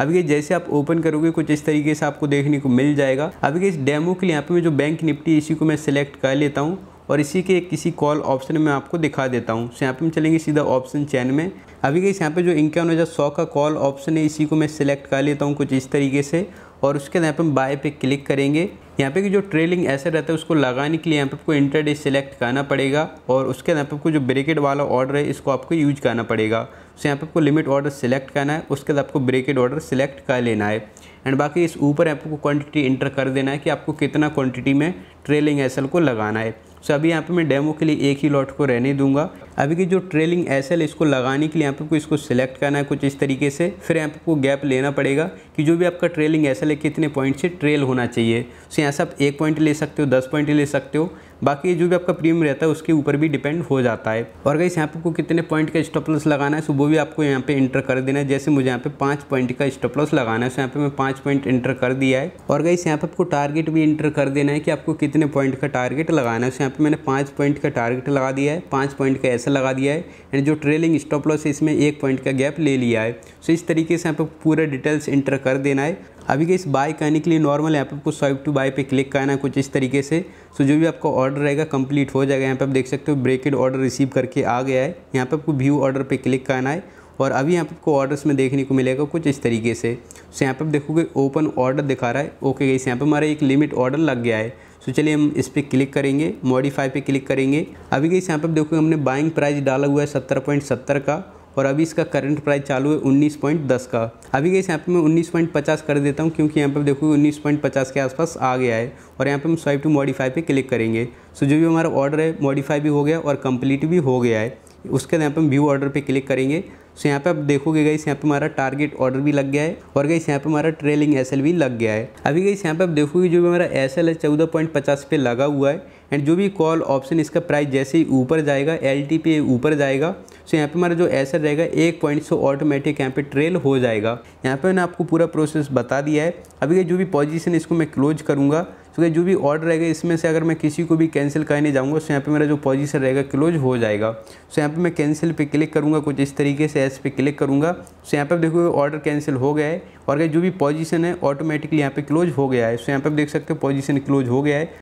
अभी ये जैसे आप ओपन करोगे कुछ इस तरीके से आपको देखने को मिल जाएगा अभी इस डेमो के लिए यहाँ पे मैं जो बैंक निफ्टी इसी को मैं सिलेक्ट कर लेता हूँ और इसी के किसी कॉल ऑप्शन में आपको दिखा देता हूँ यहाँ पे हम चलेंगे सीधा ऑप्शन चैन में अभी गई यहाँ पे जो इक्यावन हज़ार सौ का कॉल ऑप्शन है इसी को मैं सिलेक्ट कर लेता हूँ कुछ इस तरीके से और उसके बाद यहाँ पे हम बाय पे क्लिक करेंगे यहाँ पे कि जो ट्रेलिंग ऐसा रहता है उसको लगाने के लिए यहाँ पे आपको इंटरडे सिलेक्ट करना पड़ेगा और उसके बाद यहाँ पे आपको जो ब्रेकेट वाला ऑर्डर है इसको आपको यूज करना पड़ेगा सो यहाँ पे आपको लिमिट ऑर्डर सेलेक्ट करना है उसके बाद आपको ब्रेकेड ऑर्डर सेलेक्ट कर लेना है एंड बाकी इस ऊपर आपको क्वांटिटी इंटर कर देना है कि आपको कितना क्वांटिटी में ट्रेलिंग एसल को लगाना है सो अभी यहाँ पे मैं डेमो के लिए एक ही लॉट को रहने दूंगा अभी की जो ट्रेलिंग एसल इसको लगाने के लिए यहाँ पे आपको इसको सिलेक्ट करना है कुछ इस तरीके से फिर यहाँ पे आपको गैप लेना पड़ेगा कि जो भी आपका ट्रेलिंग एसल है कितने पॉइंट से ट्रेल होना चाहिए सो यहाँ से आप एक पॉइंट ले सकते हो दस पॉइंट ले सकते हो बाकी जो भी आपका प्रीमियम रहता है उसके ऊपर भी डिपेंड हो जाता है और गई यहाँ पे आपको कितने पॉइंट का स्टॉप लॉस लगाना है सुबह भी आपको यहाँ पे इंटर कर देना है जैसे मुझे यहाँ पे पाँच पॉइंट का स्टॉप लॉस लगाना है सो यहाँ पे मैं पाँच पॉइंट इंटर कर दिया है और गई यहाँ पे आपको टारगेट भी इंटर कर देना है कि आपको कितने पॉइंट का टारगेट लगाना है सो यहाँ पे मैंने पाँच पॉइंट का टारगेट लगा दिया है पाँच पॉइंट का ऐसा लगा दिया है एंड जो ट्रेलिंग स्टॉप लॉस है इसमें एक पॉइंट का गैप ले लिया है सो इस तरीके से यहाँ पे पूरा डिटेल्स इंटर कर देना है अभी के इस बाय करने के लिए नॉर्मल यहाँ पे आपको स्वाइप टू बाय पे क्लिक करना है कुछ इस तरीके से सो जो भी आपका ऑर्डर रहेगा कंप्लीट हो जाएगा यहाँ पे आप देख सकते हो ब्रेकेड ऑर्डर रिसीव करके आ गया है यहाँ पे आपको व्यू ऑर्डर पे क्लिक करना है और अभी यहाँ पे आपको ऑर्डर्स में देखने को मिलेगा कुछ इस तरीके से सो यहाँ पर आप देखोगे ओपन ऑर्डर दिखा रहा है ओके गई यहाँ पर हमारा एक लिमिट ऑर्डर लग गया है सो चलिए हम इस पर क्लिक करेंगे मॉडिफाई पे क्लिक करेंगे अभी गई यहाँ पर देखोगे हमने बाइंग प्राइस डाला हुआ है सत्तर पॉइंट सत्तर का और अभी इसका करंट प्राइस चालू है उन्नीस पॉइंट दस का अभी गई यहाँ पे मैं उन्नीस पॉइंट पचास कर देता हूँ क्योंकि यहाँ पे देखो उन्नीस पॉइंट पचास के आसपास आ गया है और यहाँ पे हम स्वाइप टू मॉडिफाई पे क्लिक करेंगे सो जो भी हमारा ऑर्डर है मॉडिफाई भी हो गया और कंप्लीट भी हो गया है उसके बाद यहाँ पर हम व्यू ऑर्डर पर क्लिक करेंगे सो यहाँ पे आप देखोगे गई यहाँ पे हमारा टारगेट ऑर्डर भी लग गया है और गई यहाँ पे हमारा ट्रेलिंग एस भी लग गया है अभी गई यहाँ पे आप देखोगे जो भी हमारा एस है चौदह पॉइंट पचास पे लगा हुआ है एंड जो भी कॉल ऑप्शन इसका प्राइस जैसे ही ऊपर जाएगा एल टी पे ऊपर जाएगा सो यहाँ पे हमारा जो एसर रहेगा एक पॉइंट सो ऑटोमेटिक यहाँ पे ट्रेल हो जाएगा यहाँ पे मैंने आपको पूरा प्रोसेस बता दिया है अभी ये जो भी पोजीशन इसको मैं क्लोज करूँगा सो जो भी ऑर्डर रहेगा इसमें से अगर मैं किसी को भी कैंसिल करने जाऊँगा सो यहाँ पे मेरा जो पोजीशन रहेगा क्लोज हो जाएगा सो यहाँ पे मैं कैंसिल पे क्लिक करूँगा कुछ इस तरीके से एस पे क्लिक करूँगा सो यहाँ पे देखो ऑर्डर कैंसिल हो गया है और जो भी पोजीशन है ऑटोमेटिकली यहाँ पे क्लोज हो गया है सो यहाँ पे देख सकते हो पोजिशन क्लोज हो गया है